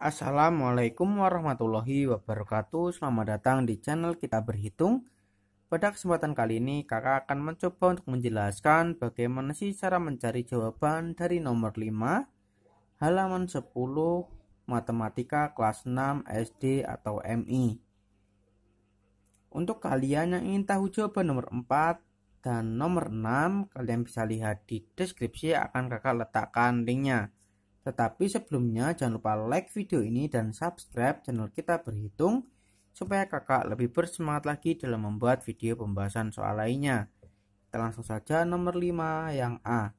Assalamualaikum warahmatullahi wabarakatuh Selamat datang di channel kita berhitung Pada kesempatan kali ini kakak akan mencoba untuk menjelaskan Bagaimana sih cara mencari jawaban dari nomor 5 Halaman 10 Matematika kelas 6 SD atau MI Untuk kalian yang ingin tahu jawaban nomor 4 dan nomor 6 kalian bisa lihat di deskripsi akan kakak letakkan linknya tetapi sebelumnya jangan lupa like video ini dan subscribe channel kita berhitung supaya kakak lebih bersemangat lagi dalam membuat video pembahasan soal lainnya. Kita langsung saja nomor 5 yang A.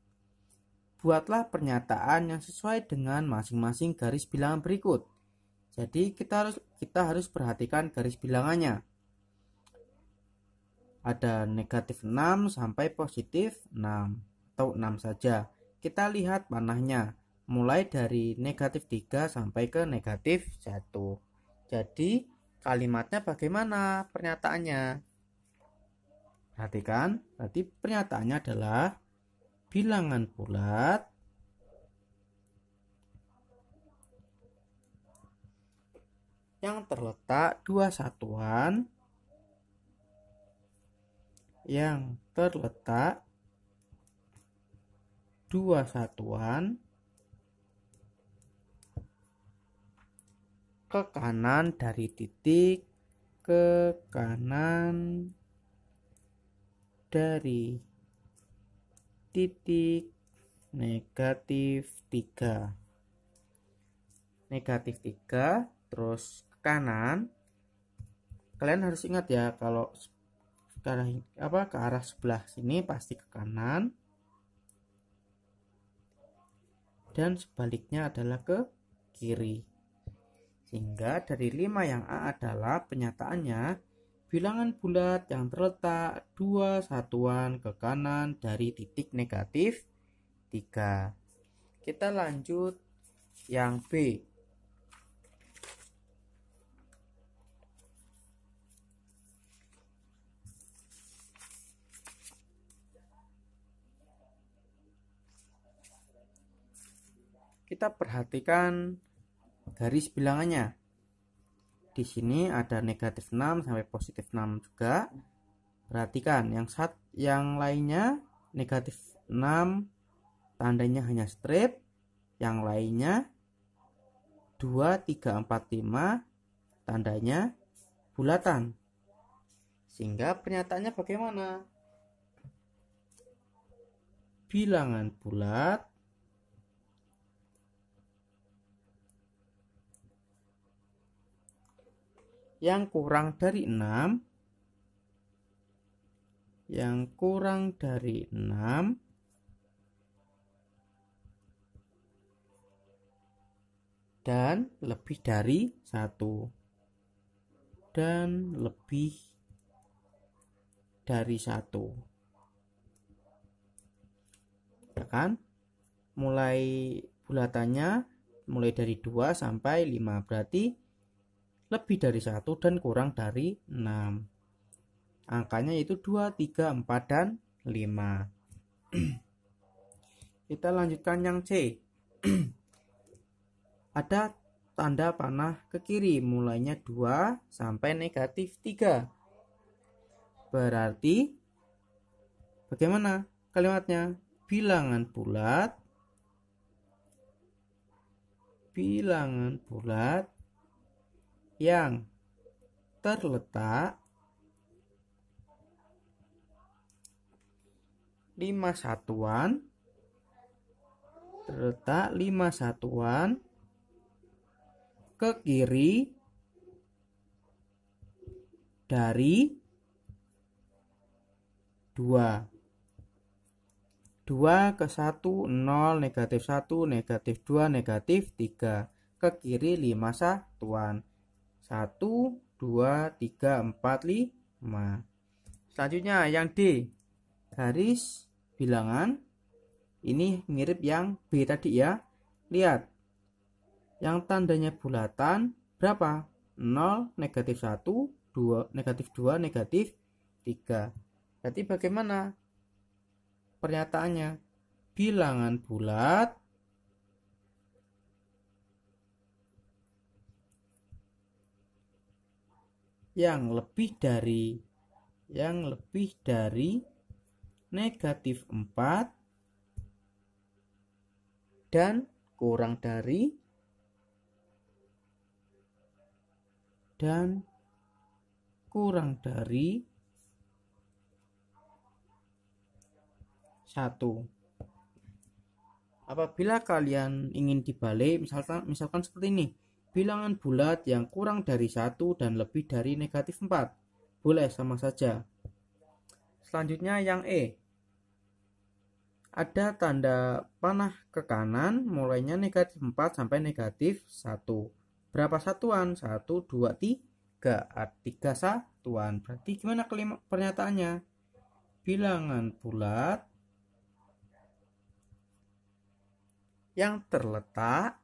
Buatlah pernyataan yang sesuai dengan masing-masing garis bilangan berikut. Jadi kita harus kita harus perhatikan garis bilangannya. Ada negatif 6 sampai positif 6 atau 6 saja. Kita lihat panahnya mulai dari negatif 3 sampai ke negatif 1. Jadi kalimatnya bagaimana pernyataannya? Perhatikan, berarti pernyataannya adalah bilangan bulat yang terletak dua satuan yang terletak dua satuan ke kanan dari titik ke kanan dari titik negatif 3 negatif 3 terus ke kanan kalian harus ingat ya kalau sekarang apa ke arah sebelah sini pasti ke kanan dan sebaliknya adalah ke kiri sehingga dari 5 yang A adalah penyataannya bilangan bulat yang terletak 2 satuan ke kanan dari titik negatif 3. Kita lanjut yang B. Kita perhatikan garis bilangannya. Di sini ada negatif 6 sampai positif 6 juga. Perhatikan yang sat yang lainnya negatif 6 tandanya hanya strip, yang lainnya 2 3 4 5 tandanya bulatan. Sehingga pernyataannya bagaimana? Bilangan bulat yang kurang dari 6 yang kurang dari 6 dan lebih dari 1 dan lebih dari 1 ya kan mulai bulatannya mulai dari 2 sampai 5 berarti lebih dari satu dan kurang dari 6 angkanya itu 2 3 4 dan 5 kita lanjutkan yang C ada tanda panah ke kiri mulainya 2 sampai negatif 3 berarti bagaimana kalimatnya bilangan bulat bilangan bulat yang terletak lima satuan terletak lima satuan ke kiri dari dua dua ke satu nol negatif satu negatif dua negatif tiga ke kiri lima satuan 1, 2, 3, 4, 5. Selanjutnya yang D. Garis bilangan. Ini mirip yang B tadi ya. Lihat. Yang tandanya bulatan berapa? 0, negatif 1, 2, negatif 2, negatif 3. Berarti bagaimana pernyataannya? Bilangan bulat yang lebih dari yang lebih dari negatif 4 dan kurang dari dan kurang dari 1 apabila kalian ingin dibalik misalkan misalkan seperti ini bilangan bulat yang kurang dari satu dan lebih dari negatif 4. Boleh sama saja. Selanjutnya yang E. Ada tanda panah ke kanan, mulainya negatif 4 sampai negatif 1. Berapa satuan? 1, 2, 3. 3 satuan. Berarti gimana kelima pernyataannya? Bilangan bulat yang terletak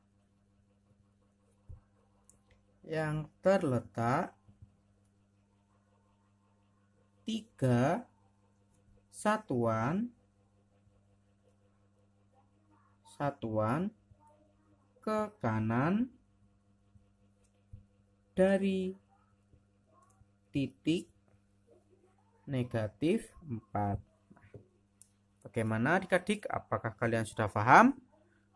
yang terletak 3 satuan satuan ke kanan dari titik negatif 4. Bagaimana adik-adik? Apakah kalian sudah paham?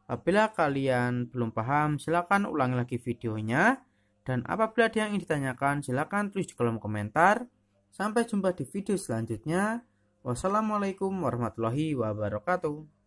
Apabila kalian belum paham, silakan ulangi lagi videonya dan apabila ada yang ingin ditanyakan, silakan tulis di kolom komentar. Sampai jumpa di video selanjutnya. Wassalamualaikum warahmatullahi wabarakatuh.